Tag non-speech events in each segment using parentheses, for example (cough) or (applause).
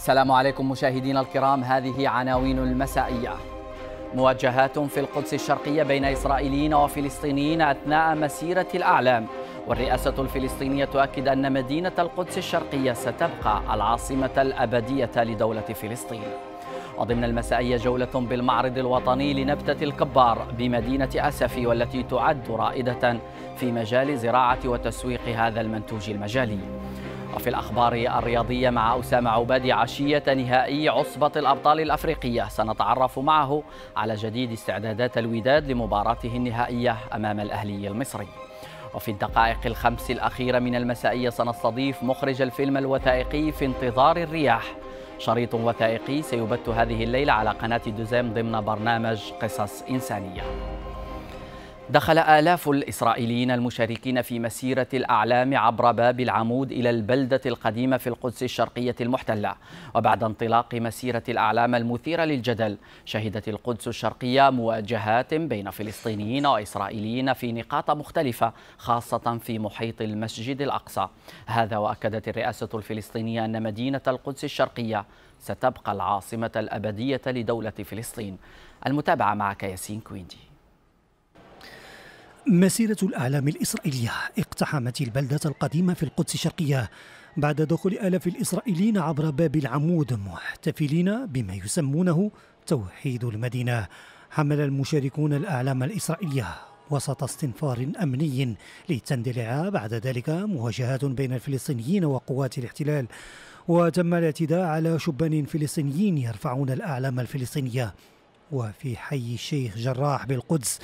السلام عليكم مشاهدينا الكرام هذه عناوين المسائية مواجهات في القدس الشرقية بين إسرائيليين وفلسطينيين أثناء مسيرة الأعلام والرئاسة الفلسطينية تؤكد أن مدينة القدس الشرقية ستبقى العاصمة الأبدية لدولة فلسطين وضمن المسائية جولة بالمعرض الوطني لنبتة الكبار بمدينة أسفي والتي تعد رائدة في مجال زراعة وتسويق هذا المنتوج المجالي في الأخبار الرياضية مع أسامة عبادي عشية نهائي عصبة الأبطال الأفريقية سنتعرف معه على جديد استعدادات الوداد لمباراته النهائية أمام الأهلي المصري وفي الدقائق الخمس الأخيرة من المسائية سنستضيف مخرج الفيلم الوثائقي في انتظار الرياح شريط وثائقي سيبث هذه الليلة على قناة دوزام ضمن برنامج قصص إنسانية دخل آلاف الإسرائيليين المشاركين في مسيرة الأعلام عبر باب العمود إلى البلدة القديمة في القدس الشرقية المحتلة وبعد انطلاق مسيرة الأعلام المثيرة للجدل شهدت القدس الشرقية مواجهات بين فلسطينيين وإسرائيليين في نقاط مختلفة خاصة في محيط المسجد الأقصى هذا وأكدت الرئاسة الفلسطينية أن مدينة القدس الشرقية ستبقى العاصمة الأبدية لدولة فلسطين المتابعة معك ياسين كويندي مسيرة الأعلام الإسرائيلية اقتحمت البلدة القديمة في القدس الشرقية بعد دخول آلاف الإسرائيليين عبر باب العمود محتفلين بما يسمونه توحيد المدينة حمل المشاركون الأعلام الإسرائيلية وسط استنفار أمني لتندلع بعد ذلك مواجهات بين الفلسطينيين وقوات الاحتلال وتم الاعتداء على شبان فلسطينيين يرفعون الأعلام الفلسطينية وفي حي الشيخ جراح بالقدس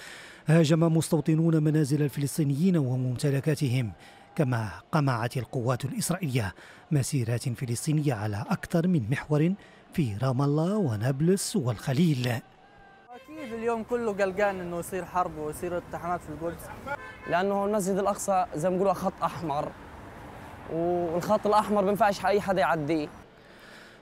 هاجم مستوطنون منازل الفلسطينيين وممتلكاتهم كما قمعت القوات الإسرائيلية مسيرات فلسطينية على أكثر من محور في رام الله ونابلس والخليل أكيد اليوم كله قلقان إنه يصير حرب ويصير اقتحامات في القدس لأنه المسجد الأقصى زي ما نقوله خط أحمر والخط الأحمر بينفعش أي حدا يعديه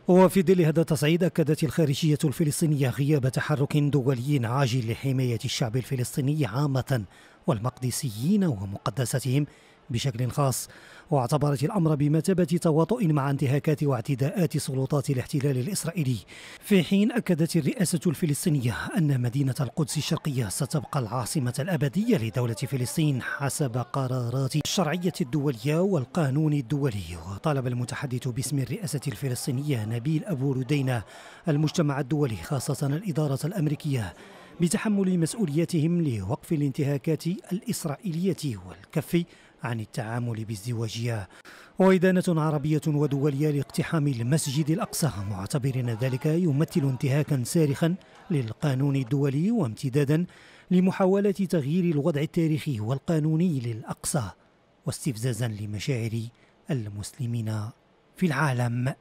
وفي ظل هذا التصعيد أكدت الخارجية الفلسطينية غياب تحرك دولي عاجل لحماية الشعب الفلسطيني عامة والمقدسيين ومقدساتهم بشكل خاص واعتبرت الأمر بمثابة تواطؤ مع انتهاكات واعتداءات سلطات الاحتلال الإسرائيلي في حين أكدت الرئاسة الفلسطينية أن مدينة القدس الشرقية ستبقى العاصمة الأبدية لدولة فلسطين حسب قرارات الشرعية الدولية والقانون الدولي وطالب المتحدث باسم الرئاسة الفلسطينية نبيل أبو ردينة المجتمع الدولي خاصة الإدارة الأمريكية بتحمل مسؤوليتهم لوقف الانتهاكات الإسرائيلية والكف عن التعامل بالزواجية وإدانة عربية ودولية لاقتحام المسجد الأقصى معتبرين ذلك يمثل انتهاكا صارخا للقانون الدولي وامتدادا لمحاولة تغيير الوضع التاريخي والقانوني للأقصى واستفزازا لمشاعر المسلمين في العالم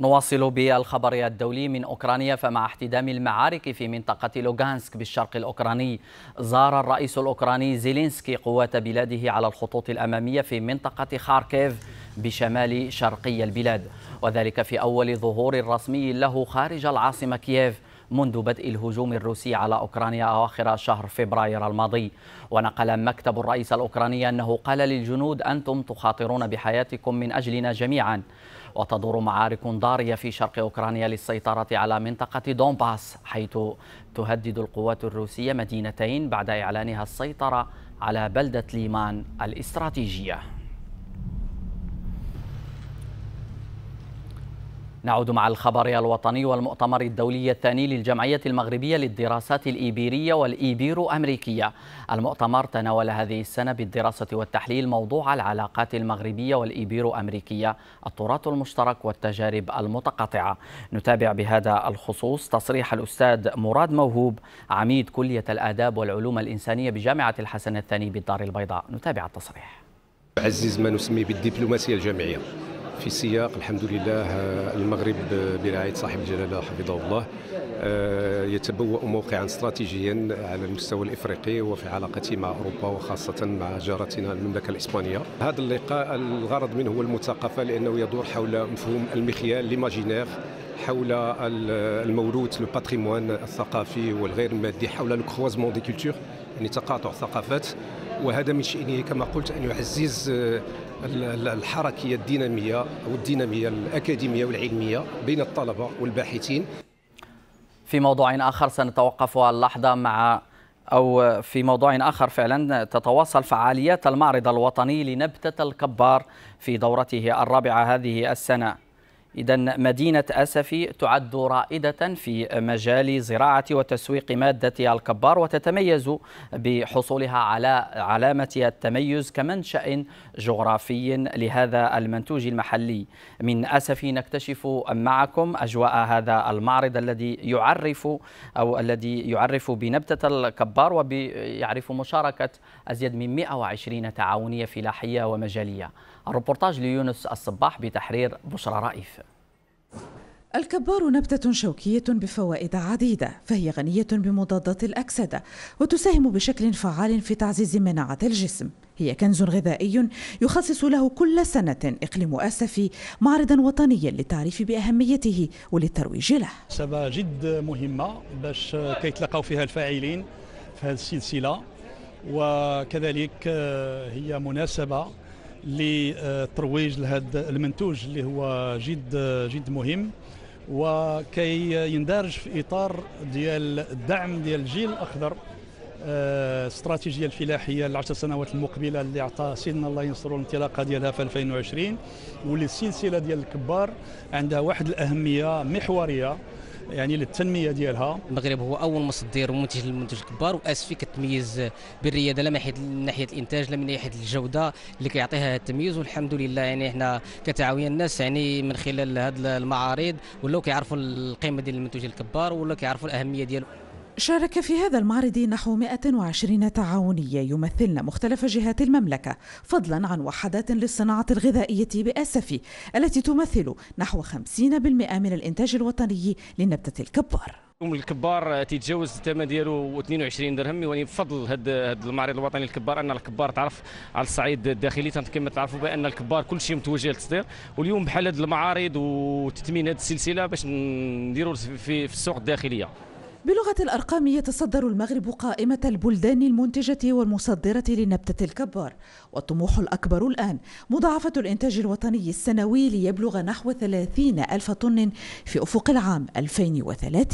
نواصل بالخبر الدولي من أوكرانيا فمع احتدام المعارك في منطقة لوغانسك بالشرق الأوكراني زار الرئيس الأوكراني زيلينسكي قوات بلاده على الخطوط الأمامية في منطقة خاركيف بشمال شرقي البلاد وذلك في أول ظهور رسمي له خارج العاصمة كييف منذ بدء الهجوم الروسي على أوكرانيا أواخر شهر فبراير الماضي ونقل مكتب الرئيس الأوكراني أنه قال للجنود أنتم تخاطرون بحياتكم من أجلنا جميعاً وتدور معارك ضارية في شرق أوكرانيا للسيطرة على منطقة دونباس حيث تهدد القوات الروسية مدينتين بعد إعلانها السيطرة على بلدة ليمان الاستراتيجية نعود مع الخبر الوطني والمؤتمر الدولي الثاني للجمعية المغربية للدراسات الإيبيرية والإيبيرو أمريكية المؤتمر تناول هذه السنة بالدراسة والتحليل موضوع العلاقات المغربية والإيبيرو أمريكية التراث المشترك والتجارب المتقاطعة نتابع بهذا الخصوص تصريح الأستاذ مراد موهوب عميد كلية الآداب والعلوم الإنسانية بجامعة الحسن الثاني بالدار البيضاء نتابع التصريح عزيز ما نسميه بالدبلوماسية الجامعية في سياق الحمد لله آه، المغرب آه، برعاية صاحب الجلالة حفظه الله آه، يتبوأ موقعا استراتيجيا على المستوى الإفريقي وفي علاقته مع أوروبا وخاصة مع جارتنا المملكة الإسبانية هذا اللقاء الغرض منه هو المثاقفة لأنه يدور حول مفهوم المخيال ليماجينير حول الموروث لو باتريموان الثقافي والغير المادي حول لو كروزمون دي كولتور يعني تقاطع الثقافات وهذا من شأنه كما قلت أن يعزز الحركيه الديناميه أو الدينامية الاكاديميه والعلميه بين الطلبه والباحثين في موضوع آخر سنتوقف اللحظة مع أو في موضوع آخر فعلا تتواصل فعاليات المعرض الوطني لنبتة الكبار في دورته الرابعة هذه السنة إذا مدينة أسفي تعد رائدة في مجال زراعة وتسويق مادة الكبار وتتميز بحصولها على علامة التميز كمنشأ جغرافي لهذا المنتوج المحلي من أسفي نكتشف معكم أجواء هذا المعرض الذي يعرف أو الذي يعرف بنبتة الكبار ويعرف مشاركة أزيد من 120 تعاونية فلاحية ومجالية الربورتاج ليونس الصباح بتحرير بشرى رائف الكبار نبتة شوكية بفوائد عديدة فهي غنية بمضادات الأكسدة وتساهم بشكل فعال في تعزيز مناعة الجسم هي كنز غذائي يخصص له كل سنة إقليم آسفي معرضا وطنيا للتعريف بأهميته وللترويج له سبا جد مهمة باش كيتلقاو فيها الفاعلين في هذه السلسلة وكذلك آه، هي مناسبة للترويج لهذا المنتوج اللي هو جد جد مهم وكي يندرج في اطار ديال الدعم ديال الجيل الاخضر الاستراتيجيه آه، الفلاحيه العشر سنوات المقبله اللي عطى سيدنا الله ينصرو الانطلاقه ديالها في 2020 واللي السلسله ديال الكبار عندها واحد الاهميه محوريه يعني للتنميه ديالها المغرب هو اول مصدر ومنتج للمنتج الكبار واسفي كتميز بالرياده لا من ناحيه الانتاج لا من ناحيه الجوده اللي كيعطيها التمييز والحمد لله يعني حنا كتعاون الناس يعني من خلال هذه المعارض ولاو كيعرفوا القيمه ديال المنتوج الكبار ولاو كيعرفوا الاهميه ديالو شارك في هذا المعرض نحو 120 تعاونية يمثلن مختلف جهات المملكة فضلا عن وحدات للصناعة الغذائية بأسفي التي تمثل نحو 50% من الإنتاج الوطني لنبتة الكبار الكبار تيتجاوز الثمن ديالو 22 درهم يعني بفضل هذا المعرض الوطني الكبار ان الكبار تعرف على الصعيد الداخلي كما تعرفوا بان الكبار كل شيء متوجه للتصدير واليوم بحال هذه المعارض وتثمين هذه السلسله باش نديروا في, في السوق الداخليه بلغة الأرقام يتصدر المغرب قائمة البلدان المنتجة والمصدرة لنبتة الكبار والطموح الأكبر الآن مضاعفة الإنتاج الوطني السنوي ليبلغ نحو 30 ألف طن في أفق العام 2030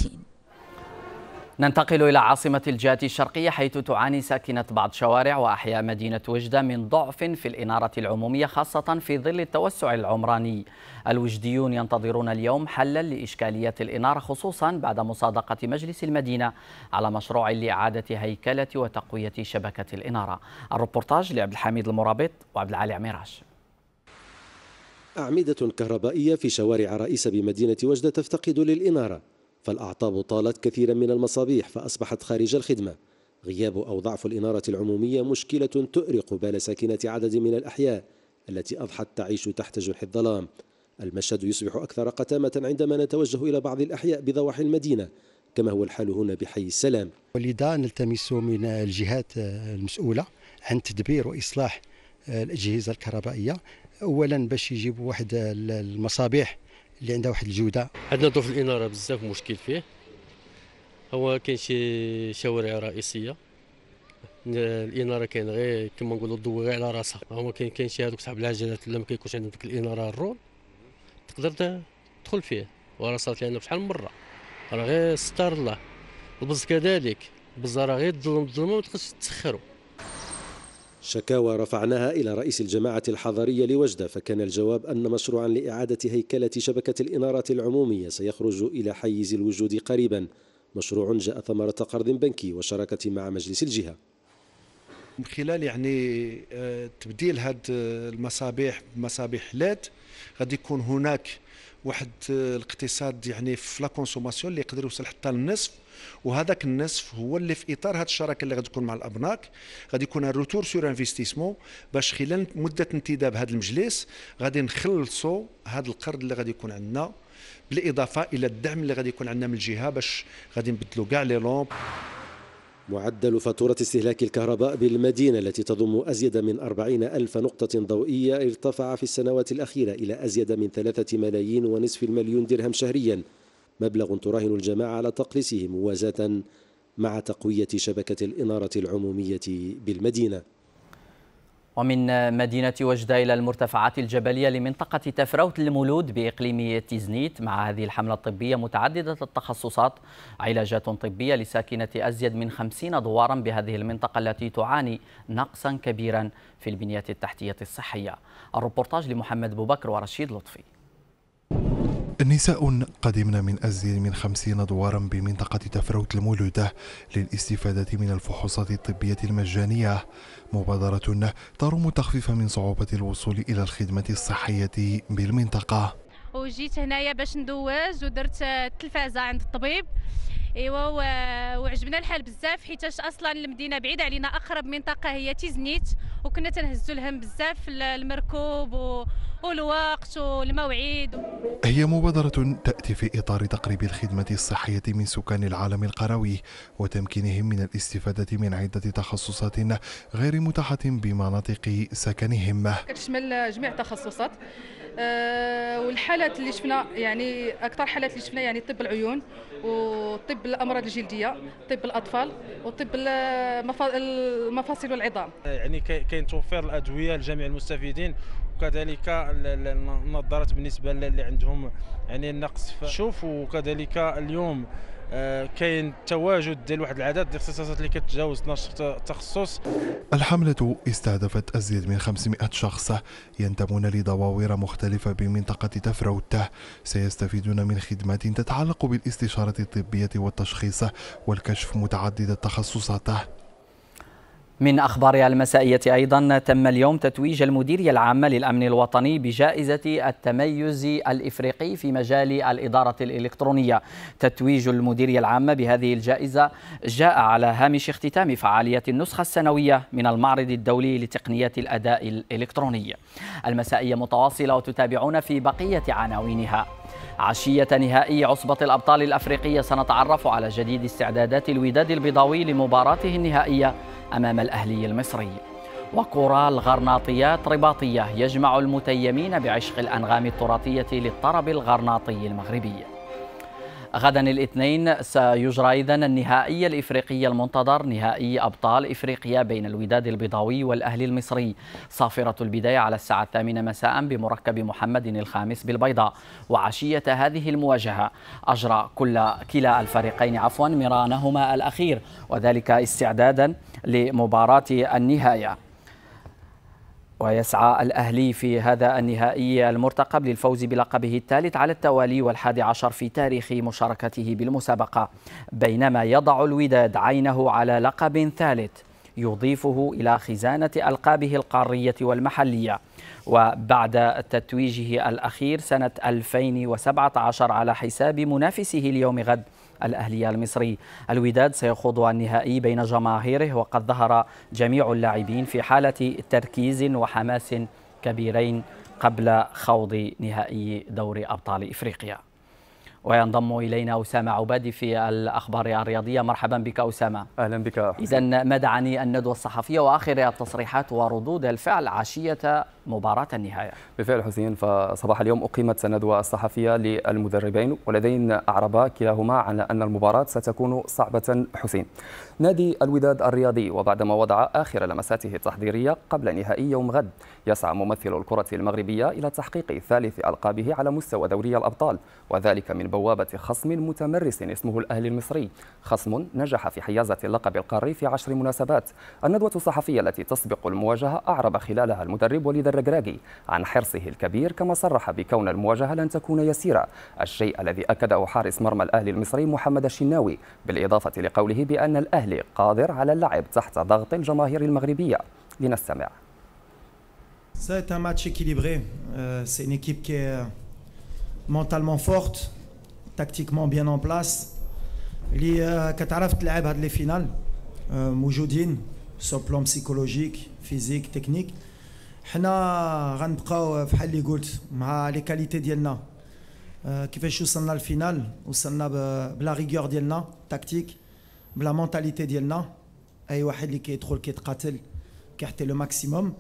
ننتقل إلى عاصمة الجهة الشرقية حيث تعاني ساكنة بعض شوارع وأحياء مدينة وجدة من ضعف في الإنارة العمومية خاصة في ظل التوسع العمراني الوجديون ينتظرون اليوم حلا لإشكالية الإنارة خصوصا بعد مصادقة مجلس المدينة على مشروع لإعادة هيكلة وتقوية شبكة الإنارة الروبورتاج لعبد الحميد المرابط وعبد العالي عميراش أعمدة كهربائية في شوارع رئيسة بمدينة وجدة تفتقد للإنارة فالأعطاب طالت كثيرا من المصابيح فأصبحت خارج الخدمة غياب أو ضعف الإنارة العمومية مشكلة تؤرق بال ساكنة عدد من الأحياء التي أضحت تعيش تحت جرح الظلام المشهد يصبح أكثر قتامة عندما نتوجه إلى بعض الأحياء بضواحي المدينة كما هو الحال هنا بحي السلام ولذا نلتمس من الجهات المسؤولة عن تدبير وإصلاح الأجهزة الكهربائية أولا باش يجيبوا واحد المصابيح اللي عندها واحد الجوده عندنا ظروف الاناره بزاف مشكل فيه هو كاين شي شوارع رئيسيه الاناره كاين غير كما نقولوا الضوء غير على راسها هما كاين كاين شي هذوك صحاب العجلات اللي ما كيكونش عندهم ديك الاناره الرول تقدر تدخل فيه وراه صارت لنا شحال من مره راه غير ستار الله البز كذلك البز راه غير تظلم الظلم ما تقدرش تسخرو شكاوى رفعناها إلى رئيس الجماعة الحضرية لوجدة فكان الجواب أن مشروعا لإعادة هيكلة شبكة الإنارة العمومية سيخرج إلى حيز الوجود قريبا مشروع جاء ثمرة قرض بنكي وشراكة مع مجلس الجهة من خلال يعني آه، تبديل هذه المصابيح بمصابيح ليد غادي يكون هناك واحد الاقتصاد يعني في لا كونسوماسيون اللي يقدر يوصل حتى للنصف وهذاك النصف هو اللي في اطار هذه الشراكه اللي غتكون مع الابناك غادي يكون الروتور سور انفستيسمون باش خلال مده انتداب هذا المجلس غادي نخلصوا هذا القرض اللي غادي يكون عندنا بالاضافه الى الدعم اللي غادي يكون عندنا من الجهه باش غادي نبدلوا كاع لي لومب معدل فاتورة استهلاك الكهرباء بالمدينة التي تضم أزيد من أربعين ألف نقطة ضوئية ارتفع في السنوات الأخيرة إلى أزيد من ثلاثة ملايين ونصف المليون درهم شهريا مبلغ تراهن الجماعة على تقليصه موازاة مع تقوية شبكة الإنارة العمومية بالمدينة ومن مدينة وجدة إلى المرتفعات الجبلية لمنطقة تفروت المولود بإقليم تيزنيت مع هذه الحملة الطبية متعددة التخصصات علاجات طبية لساكنة أزيد من 50 دوارا بهذه المنطقة التي تعاني نقصا كبيرا في البنية التحتية الصحية الروبورتاج لمحمد بوبكر ورشيد لطفي نساء قدمن من أزيد من خمسين دوارا بمنطقة تفروت المولودة للاستفادة من الفحوصات الطبية المجانية مبادرة ترم تخفيف من صعوبة الوصول إلى الخدمة الصحية بالمنطقة وجيت هنايا باش ندوز ودرت التلفازة عند الطبيب ايوا وعجبنا الحال بزاف حيتاش اصلا المدينه بعيده علينا اقرب منطقه هي تيزنيت وكنا تنهزوا الهم بزاف المركوب و والوقت والموعد هي مبادرة تأتي في إطار تقريب الخدمة الصحية من سكان العالم القروي وتمكينهم من الاستفادة من عدة تخصصات غير متاحة بمناطق سكنهم كتشمل جميع التخصصات آه، والحالات اللي شفنا يعني اكثر حالات اللي شفنا يعني طب العيون وطب الامراض الجلديه طب الاطفال وطب المفاصل والعظام يعني كاين توفير الادويه لجميع المستفيدين وكذلك النظارات بالنسبه اللي عندهم يعني النقص في الشوف وكذلك اليوم آه، كاين تواجد ديال واحد العدد ديال الاختصاصات اللي كتجاوز 12 تخصص الحملة استهدفت أزيد من 500 شخص ينتمون لدواوير مختلفة بمنطقة تفراوته سيستفيدون من خدمات تتعلق بالاستشارة الطبية والتشخيص والكشف متعدد التخصصات من أخبارها المسائية أيضا تم اليوم تتويج المديرية العامة للأمن الوطني بجائزة التميز الإفريقي في مجال الإدارة الإلكترونية تتويج المديرية العامة بهذه الجائزة جاء على هامش اختتام فعالية النسخة السنوية من المعرض الدولي لتقنية الأداء الإلكتروني المسائية متواصلة وتتابعون في بقية عناوينها عشية نهائي عصبة الأبطال الأفريقية سنتعرف على جديد استعدادات الوداد البيضاوي لمباراته النهائية أمام الأهلي المصري وقرى الغرناطيات رباطية يجمع المتيمين بعشق الأنغام التراثية للطرب الغرناطي المغربي غدا الاثنين سيجرى ايضا النهائي الافريقي المنتظر نهائي ابطال افريقيا بين الوداد البيضاوي والاهلي المصري صافره البدايه على الساعه الثامنه مساء بمركب محمد الخامس بالبيضاء وعشيه هذه المواجهه اجرى كل كلا الفريقين عفوا مرانهما الاخير وذلك استعدادا لمباراه النهايه ويسعى الأهلي في هذا النهائي المرتقب للفوز بلقبه الثالث على التوالي والحادي عشر في تاريخ مشاركته بالمسابقة بينما يضع الوداد عينه على لقب ثالث يضيفه إلى خزانة ألقابه القارية والمحلية وبعد تتويجه الأخير سنة 2017 على حساب منافسه اليوم غد الأهلي المصري الوداد سيخوض النهائي بين جماهيره وقد ظهر جميع اللاعبين في حالة تركيز وحماس كبيرين قبل خوض نهائي دوري أبطال إفريقيا وينضم الينا اسامه عبادي في الاخبار الرياضيه مرحبا بك اسامه اهلا بك اذا ما دعني الندوه الصحفيه واخر التصريحات وردود الفعل عشيه مباراه النهايه بالفعل حسين فصباح اليوم اقيمت الندوه الصحفيه للمدربين ولدينا اعربا كلاهما على ان المباراه ستكون صعبه حسين نادي الوداد الرياضي وبعدما وضع آخر لمساته التحضيرية قبل نهائي يوم غد يسعى ممثل الكرة المغربية إلى تحقيق ثالث ألقابه على مستوى دوري الأبطال وذلك من بوابة خصم متمرس اسمه الأهلي المصري خصم نجح في حيازة اللقب القاري في عشر مناسبات الندوة الصحفية التي تسبق المواجهة أعرب خلالها المدرب وليد الرجراجي عن حرصه الكبير كما صرح بكون المواجهة لن تكون يسيرة الشيء الذي أكده حارس مرمى الأهلي المصري محمد الشناوي بالإضافة لقوله بأن الأهلي الأهلي قادر على اللعب تحت ضغط الجماهير المغربية لنستمع سيت un match سي ان ايكيب كي مونتالمون فورت تاكتيكمون بيان اون بلاس bien اللي كتعرف تلعب هاد لي فينال موجودين سو بلون بسيكولوجيك فيزيك تكنيك حنا غنبقاو بحال اللي قلت مع لي كاليتي ديالنا كيفاش وصلنا للفينال وصلنا بلا ريغور ديالنا تكتيك بلا مونتاليتي ديالنا اي واحد اللي كيدخل كيتقاتل كيعطي لو ماكسيموم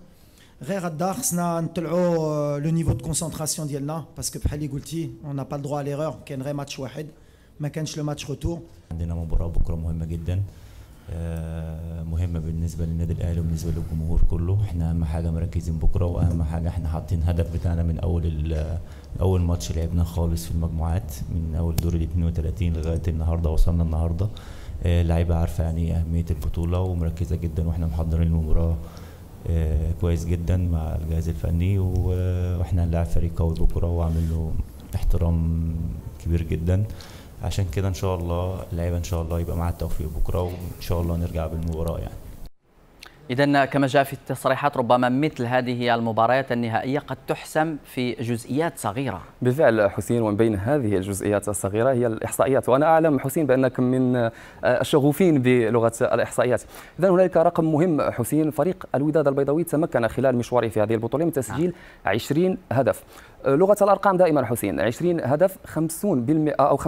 غير غدا خصنا نطلعوا آه، لو نيفو دو كونسونطراسيون ديالنا باسكو بحال اللي قلتي اون با دروا ليغور كاين غير ماتش واحد ما كانش لو ماتش روتور عندنا مباراه بكره مهمه جدا آه، مهمه بالنسبه للنادي الاهلي وبالنسبه للجمهور كله احنا اهم حاجه مركزين بكره واهم حاجه احنا حاطين هدف بتاعنا من اول آه، اول ماتش لعبناه خالص في المجموعات من اول دور ال 32 لغايه النهارده وصلنا النهارده اللعيبه آه، عارفه يعني ايه اهميه البطوله ومركزه جدا واحنا محضرين المباراه آه، كويس جدا مع الجهاز الفني واحنا هنلاعب فريق قوي بكره وعامل له احترام كبير جدا عشان كده ان شاء الله اللعيبه ان شاء الله يبقى معاها التوفيق بكره وان شاء الله نرجع بالمباراه يعني إذا كما جاء في التصريحات ربما مثل هذه المباريات النهائية قد تحسم في جزئيات صغيرة بالفعل حسين ومن بين هذه الجزئيات الصغيرة هي الإحصائيات وأنا أعلم حسين بأنك من آه، الشغوفين بلغة الإحصائيات إذا هنالك رقم مهم حسين فريق الوداد البيضاوي تمكن خلال مشواره في هذه البطولة من تسجيل 20 نعم. هدف لغه الارقام دائما حسين 20 هدف 50% او 50%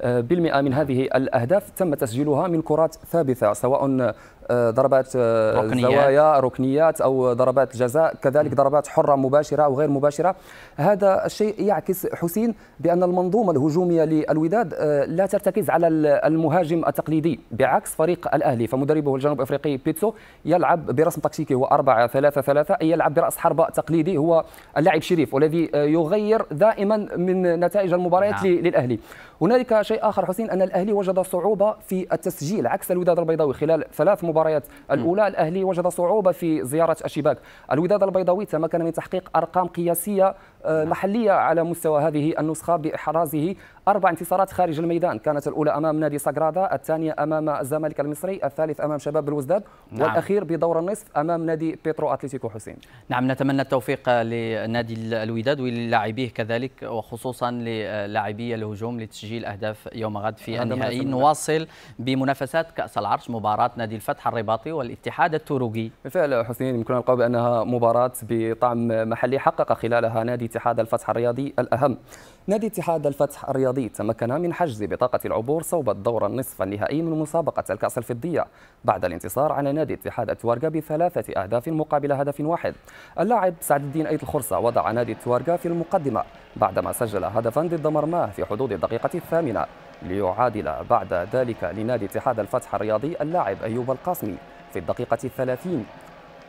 آه، من هذه الاهداف تم تسجيلها من كرات ثابته سواء آه، ضربات آه، ركنيات. زوايا ركنيات او ضربات جزاء كذلك ضربات حره مباشره او غير مباشره هذا الشيء يعكس حسين بان المنظومه الهجوميه للوداد لا ترتكز على المهاجم التقليدي بعكس فريق الاهلي فمدربه الجنوب افريقي بيتسو يلعب برسم تكتيكي هو 4 3 3 اي يلعب براس حربه تقليدي هو اللاعب شريف والذي آه، يغير دائما من نتائج المباريات نعم. للاهلي هنالك شيء اخر حسين ان الاهلي وجد صعوبه في التسجيل عكس الوداد البيضاوي خلال ثلاث مباريات الاولى م. الاهلي وجد صعوبه في زياره الشباك الوداد البيضاوي تمكن من تحقيق ارقام قياسيه آه، محليه على مستوى هذه النسخه باحرازه اربع انتصارات خارج الميدان كانت الاولى امام نادي ساغرادا الثانيه امام الزمالك المصري الثالث امام شباب الوزداد نعم. والاخير بدور النصف امام نادي بيترو اتلتيكو حسين نعم نتمنى التوفيق لنادي الوداد وللاعبيه كذلك وخصوصا للاعبي الهجوم لتسجيل اهداف يوم غد في النهائي نواصل بمنافسات كاس العرش مباراه نادي الفتح الرباطي والاتحاد التوروجي بالفعل حسين يمكن ان بانها مباراه بطعم محلي حقق خلالها نادي اتحاد الفتح الرياضي الأهم نادي اتحاد الفتح الرياضي تمكن من حجز بطاقة العبور صوب الدور النصف النهائي من مسابقة الكأس الفضية بعد الانتصار على نادي اتحاد التوارقة بثلاثة أهداف مقابل هدف واحد اللاعب سعد الدين أيت الخرصة وضع نادي التوارقة في المقدمة بعدما سجل هدفا ضد مرماه في حدود الدقيقة الثامنة ليعادل بعد ذلك لنادي اتحاد الفتح الرياضي اللاعب أيوب القاسمي في الدقيقة الثلاثين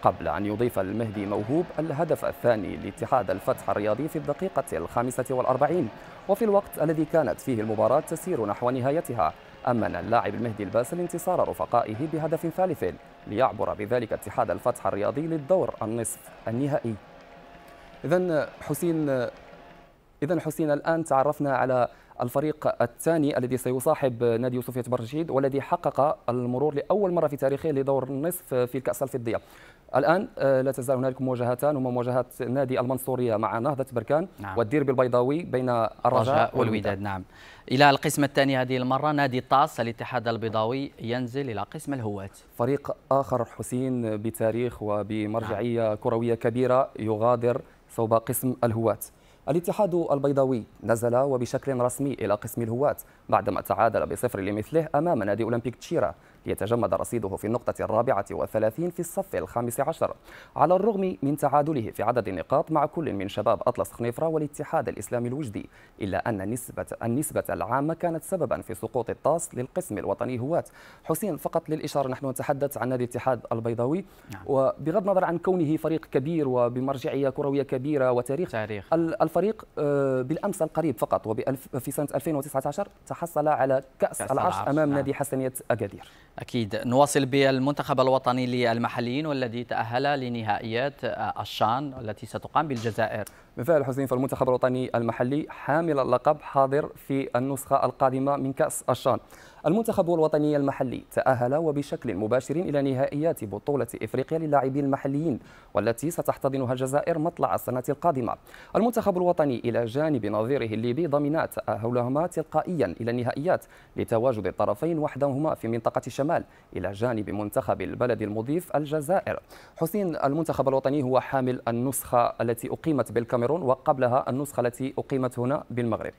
قبل أن يضيف المهدي موهوب الهدف الثاني لاتحاد الفتح الرياضي في الدقيقة الخامسة والأربعين وفي الوقت الذي كانت فيه المباراة تسير نحو نهايتها أمن اللاعب المهدي الباسل انتصار رفقائه بهدف ثالث ليعبر بذلك اتحاد الفتح الرياضي للدور النصف النهائي إذا حسين إذا حسين الآن تعرفنا على الفريق الثاني الذي سيصاحب نادي يوسفية برشيد والذي حقق المرور لأول مرة في تاريخه لدور النصف في الكأس الفضية الآن آه، لا تزال هنالك مواجهتان هما مواجهة نادي المنصورية مع نهضة بركان نعم. والديربي البيضاوي بين الرجاء والوداد نعم إلى القسم الثاني هذه المرة نادي طاس الاتحاد البيضاوي ينزل إلى قسم الهواة فريق آخر حسين بتاريخ وبمرجعية نعم. كروية كبيرة يغادر صوب قسم الهواة الاتحاد البيضاوي نزل وبشكل رسمي إلى قسم الهواة بعدما تعادل بصفر لمثله أمام نادي أولمبيك تشيرا يتجمد رصيده في النقطة الرابعة والثلاثين في الصف الخامس عشر على الرغم من تعادله في عدد النقاط مع كل من شباب أطلس خنيفرة والاتحاد الإسلامي الوجدي إلا أن النسبة, النسبة العامة كانت سببا في سقوط الطاس للقسم الوطني هواة حسين فقط للإشارة نحن نتحدث عن نادي الاتحاد البيضاوي نعم. وبغض النظر عن كونه فريق كبير وبمرجعية كروية كبيرة وتاريخ تاريخ. الفريق آه، بالأمس القريب فقط وفي سنة 2019 تحصل على كأس, كأس العرش أمام نعم. نادي حسنية أكادير أكيد نواصل بالمنتخب الوطني للمحليين والذي تأهل لنهائيات آه، الشان التي ستقام بالجزائر بالفعل حسين فالمنتخب الوطني المحلي حامل اللقب حاضر في النسخة القادمة من كأس الشان المنتخب الوطني المحلي تأهل وبشكل مباشر إلى نهائيات بطولة إفريقيا للاعبين المحليين والتي ستحتضنها الجزائر مطلع السنة القادمة المنتخب الوطني إلى جانب نظيره الليبي ضمنا تأهلهما تلقائيا إلى النهائيات لتواجد الطرفين وحدهما في منطقة الشمال إلى جانب منتخب البلد المضيف الجزائر حسين المنتخب الوطني هو حامل النسخة التي أقيمت بالكاميرون وقبلها النسخة التي أقيمت هنا بالمغرب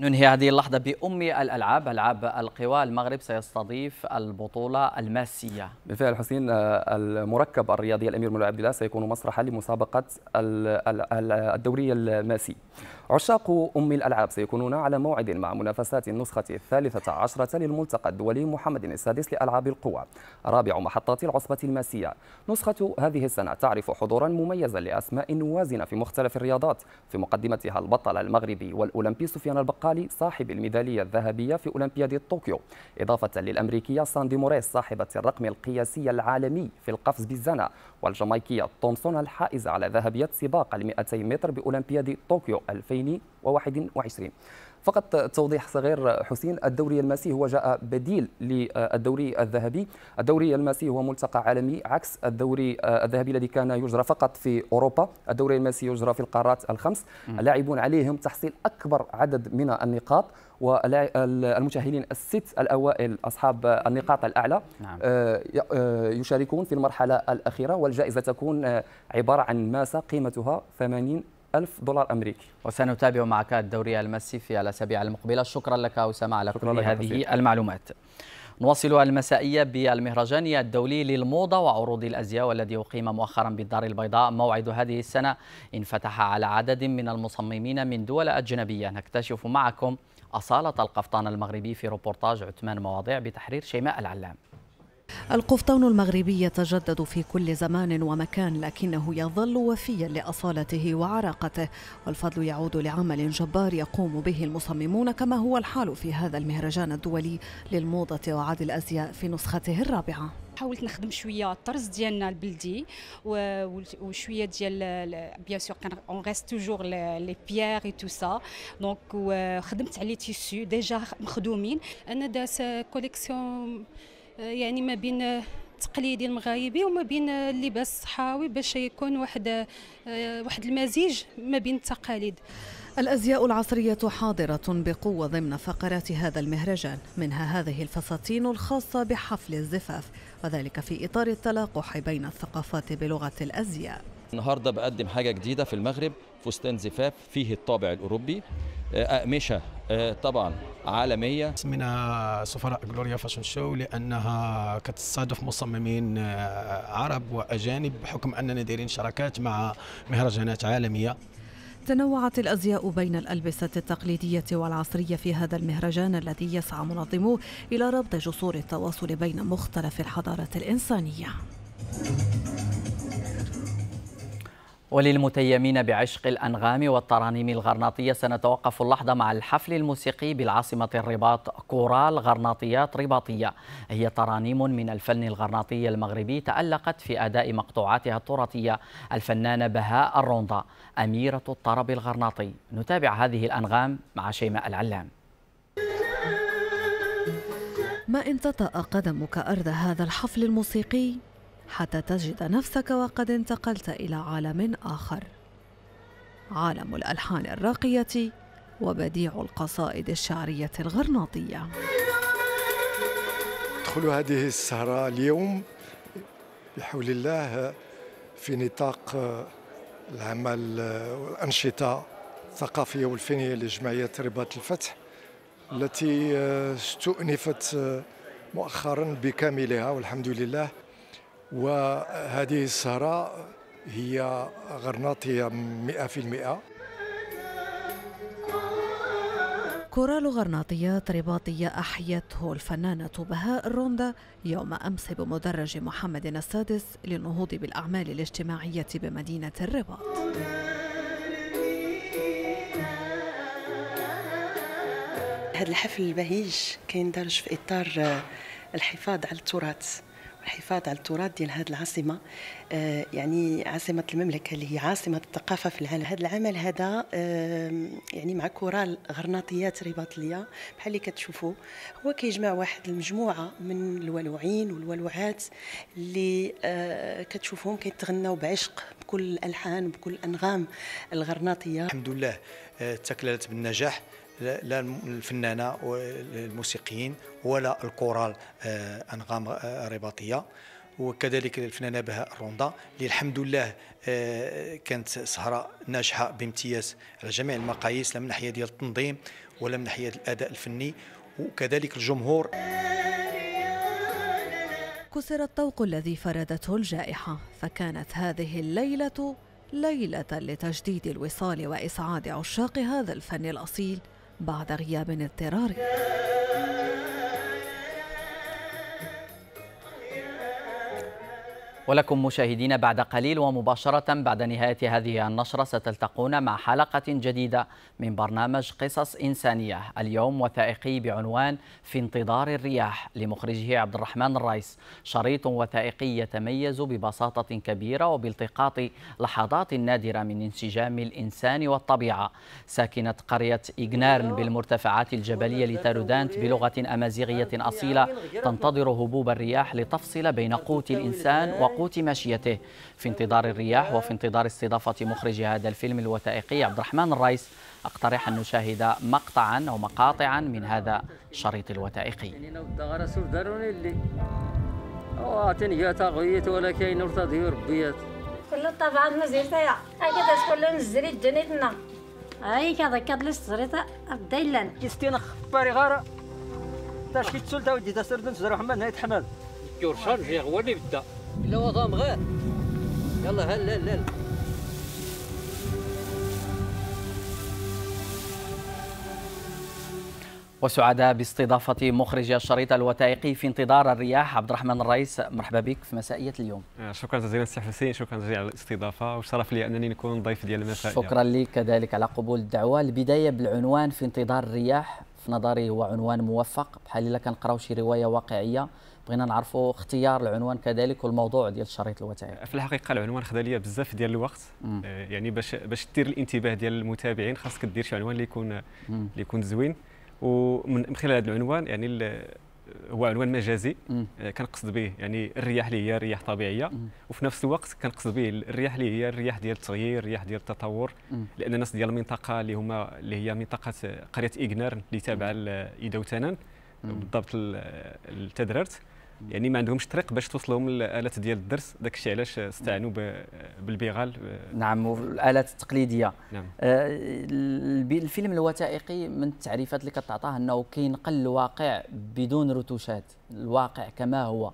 ننهي هذه اللحظة بأم الألعاب ألعاب القوى المغرب سيستضيف البطولة الماسية بالفعل حسين آه، المركب الرياضي الأمير مولى عبد الله سيكون مسرحا لمسابقة الدوري الماسي عشاق أم الألعاب سيكونون على موعد مع منافسات النسخة الثالثة عشرة للملتقى الدولي محمد السادس لألعاب القوى رابع محطات العصبة الماسية نسخة هذه السنة تعرف حضورا مميزا لأسماء وازنة في مختلف الرياضات في مقدمتها البطل المغربي والأولمبي سفيان البقالي صاحب الميدالية الذهبية في أولمبياد طوكيو إضافة للأمريكية ساندي موريس صاحبة الرقم القياسي العالمي في القفز بالزنا والجامايكية تومسون الحائزة على ذهبية سباق ال 200 متر بأولمبياد طوكيو 2021 فقط توضيح صغير حسين الدوري الماسي هو جاء بديل للدوري الذهبي الدوري الماسي هو ملتقى عالمي عكس الدوري الذهبي الذي كان يجرى فقط في أوروبا الدوري الماسي يجرى في القارات الخمس اللاعبون عليهم تحصيل أكبر عدد من النقاط والمشاهدين الست الأوائل أصحاب النقاط الأعلى نعم. آه، آه، يشاركون في المرحلة الأخيرة والجائزة تكون عبارة عن ماسة قيمتها 80 ألف دولار أمريكي وسنتابع معك الدوري المسي في الأسابيع المقبلة شكرا لك أسامة على كل هذه حسين. المعلومات نواصل المسائية بالمهرجان الدولي للموضة وعروض الأزياء والذي أقيم مؤخرا بالدار البيضاء موعد هذه السنة انفتح على عدد من المصممين من دول أجنبية نكتشف معكم أصالة القفطان المغربي في روبورتاج عثمان مواضيع بتحرير شيماء العلام القفطان المغربي يتجدد في كل زمان ومكان لكنه يظل وفيا لاصالته وعراقته والفضل يعود لعمل جبار يقوم به المصممون كما هو الحال في هذا المهرجان الدولي للموضه وعاد الازياء في نسخته الرابعه حاولت نخدم شويه الطرز ديالنا البلدي وشويه ديال بيان سور كان اون ريست توجور لي بيير اي تو سا دونك خدمت على لي تيسو ديجا مخدومين انا داس كوليكسيون آه، يعني ما بين التقليدي آه، المغاربي وما بين آه، اللباس الصحراوي باش يكون واحد واحد المزيج ما بين التقاليد الأزياء العصرية حاضرة بقوة ضمن فقرات هذا المهرجان منها هذه الفساتين الخاصة بحفل الزفاف وذلك في إطار التلاقح بين الثقافات بلغة الأزياء النهارده بقدم حاجه جديده في المغرب فستان زفاف فيه الطابع الاوروبي آه، اقمشه آه، طبعا عالميه سمينا سفراء جلوريا فاشن شو لانها كتصادف مصممين آه، عرب واجانب بحكم اننا دايرين شراكات مع مهرجانات عالميه تنوعت الازياء بين الالبسه التقليديه والعصريه في هذا المهرجان الذي يسعى منظموه الى ربط جسور التواصل بين مختلف الحضارات الانسانيه وللمتيمين بعشق الأنغام والترانيم الغرناطية سنتوقف اللحظة مع الحفل الموسيقي بالعاصمة الرباط كورال غرناطيات رباطية هي ترانيم من الفن الغرناطي المغربي تألقت في أداء مقطوعاتها التراثية الفنانة بهاء الروندا أميرة الطرب الغرناطي نتابع هذه الأنغام مع شيماء العلام ما إن تطأ قدمك أرض هذا الحفل الموسيقي حتى تجد نفسك وقد انتقلت إلى عالم آخر عالم الألحان الراقية وبديع القصائد الشعرية الغرناطية ندخل هذه السهرة اليوم بحول الله في نطاق العمل والأنشطة الثقافية والفنية لجمعية رباط الفتح التي استؤنفت مؤخرا بكاملها والحمد لله وهذه السهرة هي غرناطية مئة في المئة كورال غرناطيات رباطية أحيته الفنانة بهاء الروندا يوم أمس بمدرج محمد السادس للنهوض بالأعمال الاجتماعية بمدينة الرباط هذا الحفل البهيج درج في إطار الحفاظ على التراث الحفاظ على التراث ديال هذه العاصمه آه، يعني عاصمه المملكه اللي هي عاصمه الثقافه في العالم هذا العمل هذا يعني مع كورال غرناطيات رباطيه بحال اللي كتشوفوا هو كيجمع واحد المجموعه من الولوعين والولوعات اللي آه، كتشوفهم كيتغناو بعشق بكل الالحان بكل الانغام الغرناطيه الحمد لله آه، تكللت بالنجاح لا الفنانه والموسيقيين ولا الكورال آه، انغام آه، رباطيه وكذلك الفنانه بهاء الروندا اللي الحمد لله آه، كانت سهره ناجحه بامتياز على جميع المقاييس لا من ناحيه ديال التنظيم ولا من ناحيه الاداء الفني وكذلك الجمهور كسر الطوق الذي فرضته الجائحه فكانت هذه الليله ليله لتجديد الوصال واسعاد عشاق هذا الفن الاصيل بعد غياب اضطراري ولكم مشاهدين بعد قليل ومباشرة بعد نهاية هذه النشرة ستلتقون مع حلقة جديدة من برنامج قصص إنسانية اليوم وثائقي بعنوان في انتظار الرياح لمخرجه عبد الرحمن الرئيس شريط وثائقي يتميز ببساطة كبيرة وبالتقاط لحظات نادرة من انسجام الإنسان والطبيعة ساكنة قرية إغنارن بالمرتفعات الجبلية لتارودانت بلغة أمازيغية أصيلة تنتظر هبوب الرياح لتفصل بين قوت الإنسان و قوت ماشيته في انتظار الرياح وفي انتظار استضافة مخرج هذا الفيلم الوثائقي عبد الرحمن الرئيس أقترح أن نشاهد مقطعا أو مقاطعا من هذا الشريط الوثائقي اعطيني جات هاي كذا كاد لي زريتا بدايلان كيستينا خباري غارة تاش كي تسول تاودي تسردن تزرع محمد نهاية حماد كورشان هي غوالي بدا لا ضام غير يلا هل هل هل وسعداء باستضافة مخرج الشريط الوثائقي في انتظار الرياح عبد الرحمن الرئيس مرحبا بك في مسائية اليوم آه، شكرا جزيلا سي حسين شكرا جزيلا على الاستضافة وشرف لي أنني نكون ضيف ديال المسائية شكرا لي كذلك على قبول الدعوة البداية بالعنوان في انتظار الرياح في نظري هو عنوان موفق بحال إلا كنقراو شي رواية واقعية بغينا نعرفوا اختيار العنوان كذلك والموضوع ديال الشريط الوثائقي في الحقيقه العنوان خذا ليا بزاف ديال الوقت مم. آه، يعني باش باش دير الانتباه ديال المتابعين خاصك دير شي عنوان اللي يكون اللي يكون زوين ومن خلال هذا العنوان يعني هو عنوان مجازي آه، كنقصد به يعني الرياح اللي هي رياح طبيعيه مم. وفي نفس الوقت كنقصد به الرياح اللي هي الرياح ديال التغيير الرياح ديال التطور مم. لان الناس ديال المنطقه اللي هما اللي هي منطقه آه، قريه ايغنار اللي تابعه لإيدو تنان بالضبط التدرارت يعني ما عندهمش طريق باش توصلهم الالات ديال الدرس داك الشيء علاش استعانوا بالبغال نعم والالات التقليديه نعم. آه، الفيلم الوثائقي من التعريفات اللي كتعطاه انه كينقل الواقع بدون رتوشات الواقع كما هو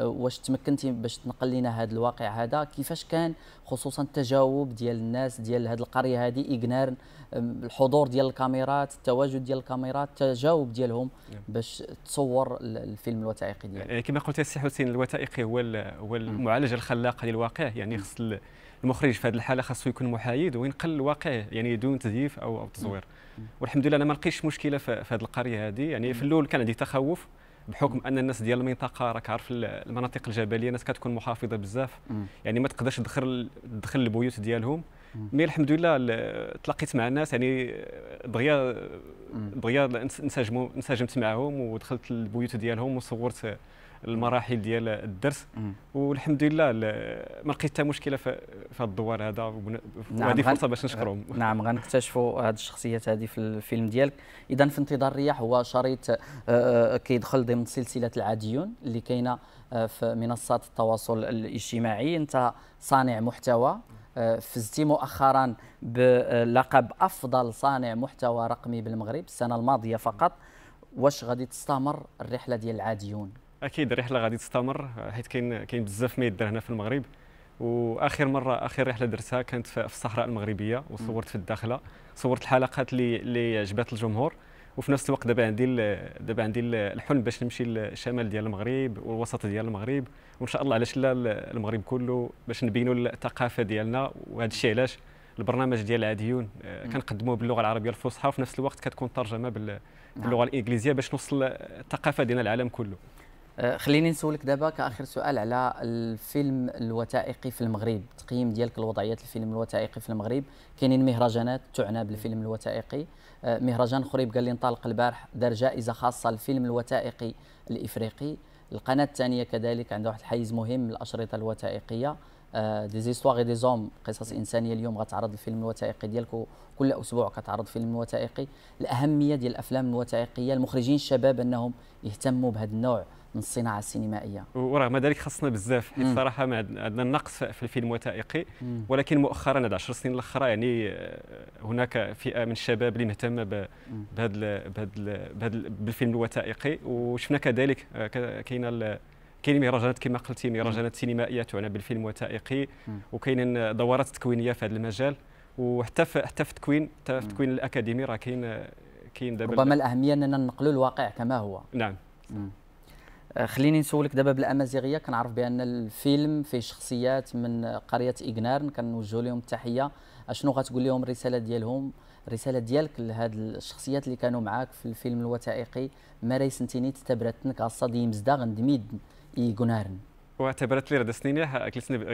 واش تمكنتي باش تنقل لنا هذا الواقع هذا كيفاش كان خصوصا التجاوب ديال الناس ديال هذه القريه هذه اغنار الحضور ديال الكاميرات التواجد ديال الكاميرات التجاوب ديالهم نعم. باش تصور الفيلم الوثائقي ديالك يعني كما قلت السي حسين الوثائقي هو هو نعم. المعالجه الخلاقه للواقع يعني نعم. خص المخرج في هذه الحاله خاصو يكون محايد وينقل الواقع يعني دون تزييف او او تزوير والحمد لله انا ما لقيتش مشكله في هذه القريه هذه يعني في الاول كان عندي تخوف بحكم ان الناس ديال المنطقه راك عارف المناطق الجبليه الناس كتكون محافظه بزاف يعني ما تقدرش تدخل تدخل البيوت ديالهم مي الحمد لله تلاقيت مع الناس يعني دغيا دغيا انسجمت معهم ودخلت البيوت ديالهم وصورت المراحل ديال الدرس والحمد لله ما لقيت حتى مشكله في هذا الدوار هذا نعم، وهذه فرصه باش نشكرهم (laughs) نعم غنكتشفوا هذه الشخصيات هذه في الفيلم ديالك اذا في انتظار الرياح هو شريط آه، آه، كيدخل ضمن سلسله العاديون اللي كاينه آه، في منصات التواصل الاجتماعي انت صانع محتوى فزتي مؤخرا بلقب افضل صانع محتوى رقمي بالمغرب السنه الماضيه فقط واش غادي تستمر الرحله ديال العاديون اكيد الرحله غادي تستمر حيت كاين كاين بزاف ما يدير هنا في المغرب واخر مره اخر رحله درتها كانت في الصحراء المغربيه وصورت في الداخله صورت الحلقات اللي اللي عجبات الجمهور وفي نفس الوقت دابا عندي دابا عندي الحلم باش نمشي للشمال ديال المغرب والوسط ديال المغرب وان شاء الله علاش لا المغرب كله باش نبينوا الثقافه ديالنا وهذا الشيء علاش البرنامج ديال العاديون آه، كنقدموه باللغه العربيه الفصحى وفي نفس الوقت كتكون ترجمه نعم. باللغه الانجليزيه باش نوصل الثقافه ديالنا للعالم كله آه، خليني نسولك دابا كاخر سؤال على الفيلم الوثائقي في المغرب التقييم ديالك لوضعيه الفيلم الوثائقي في المغرب كاينين مهرجانات تعنى بالفيلم الوثائقي آه، مهرجان خريب قال لي انطلق البارح دار جائزه خاصه للفيلم الوثائقي الافريقي القناه الثانيه كذلك عندها واحد الحيز مهم للاشرطه الوثائقيه دي زيستواغ دي زوم قصص انسانيه اليوم غتعرض الفيلم الوثائقي ديالك وكل اسبوع كتعرض فيلم وثائقي الاهميه ديال الافلام الوثائقيه المخرجين الشباب انهم يهتموا بهذا النوع من الصناعه السينمائيه ورغم ذلك خصنا بزاف حيت صراحه ما عندنا النقص في الفيلم الوثائقي ولكن مؤخرا هاد 10 سنين الاخرى يعني آه، هناك فئه من الشباب اللي مهتمه بهذا بهذا بالفيلم الوثائقي وشفنا كذلك آه، كاين كاين مهرجانات كما قلتي مهرجانات سينمائيه تعنى بالفيلم الوثائقي وكاين دورات تكوينيه في هذا المجال وحتى في حتى في التكوين حتى في التكوين الاكاديمي راه كاين كاين دابا ربما الاهميه اننا ننقلوا الواقع كما هو نعم مم. آه، خليني نسولك دابا بالامازيغيه كنعرف بان الفيلم فيه شخصيات من قريه ايغنارن كنوجهوا لهم التحيه اشنو غتقول لهم الرساله ديالهم الرساله ديالك لهاد الشخصيات اللي كانوا معاك في الفيلم الوثائقي ماري سنتيني تتبرتن الصديم ديمزدا غندميد ايغنارن واعتبرت لي رد سنيني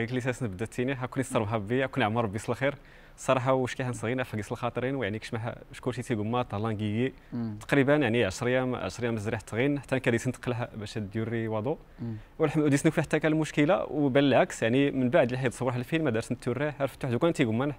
كليساس بدات تيني كون يصربها بيا كون عمر ربي الخير صراحه واش كان صغينا فقيس الخاطرين ويعني ما شكون شي ما طالانكيي تقريبا يعني 10 ايام 10 ايام زريح تغين حتى كريت نتقلها باش ديري واضو والحمد لله ديسنوك حتى كان المشكله وبان العكس يعني من بعد اللي صور الفيلم درت دارت نتوريه عرفت واحد كان تيقما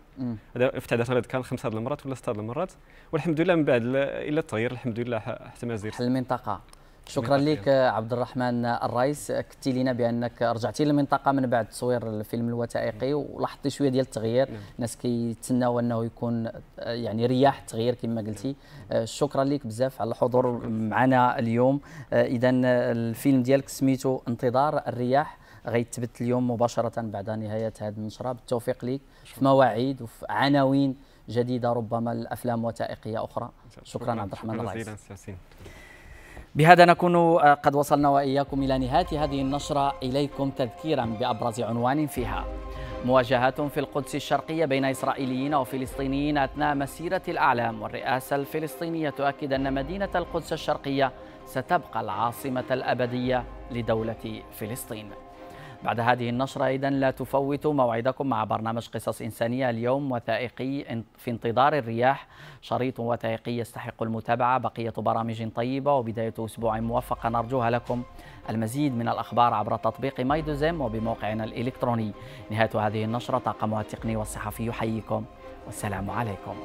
فتح دارت كان خمسه المرات ولا سته المرات والحمد لله من بعد الا التغيير الحمد لله حتى ما حل المنطقه شكرا لك عبد الرحمن الرئيس اكدتي لنا بانك رجعتي للمنطقه من بعد تصوير الفيلم الوثائقي نعم. ولاحظتي شويه ديال التغيير نعم. الناس كيتسناو انه يكون يعني رياح التغيير كما قلتي نعم. آه، شكرا لك بزاف على الحضور معنا اليوم آه، اذا الفيلم ديالك سميتو انتظار الرياح غيتثبت اليوم مباشره بعد نهايه هذه النشره بالتوفيق لك في مواعيد وفي عناوين جديده ربما الافلام وثائقيه اخرى شكرا, شكرا عبد الرحمن الرئيس بهذا نكون آه، قد وصلنا واياكم الى نهايه هذه النشره اليكم تذكيرا بابرز عنوان فيها مواجهات في القدس الشرقيه بين اسرائيليين وفلسطينيين اثناء مسيره الاعلام والرئاسه الفلسطينيه تؤكد ان مدينه القدس الشرقيه ستبقى العاصمه الابديه لدوله فلسطين بعد هذه النشرة أيضا لا تفوتوا موعدكم مع برنامج قصص إنسانية اليوم وثائقي في انتظار الرياح شريط وثائقي يستحق المتابعة بقية برامج طيبة وبداية أسبوع موفق نرجوها لكم المزيد من الأخبار عبر تطبيق مايدوزيم وبموقعنا الإلكتروني نهاية هذه النشرة طاقمها التقني والصحفي يحييكم والسلام عليكم